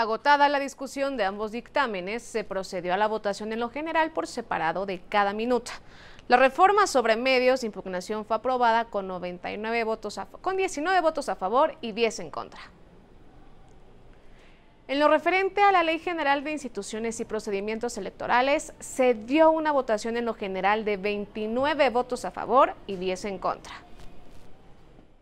Agotada la discusión de ambos dictámenes, se procedió a la votación en lo general por separado de cada minuto. La reforma sobre medios de impugnación fue aprobada con, 99 votos con 19 votos a favor y 10 en contra. En lo referente a la Ley General de Instituciones y Procedimientos Electorales, se dio una votación en lo general de 29 votos a favor y 10 en contra.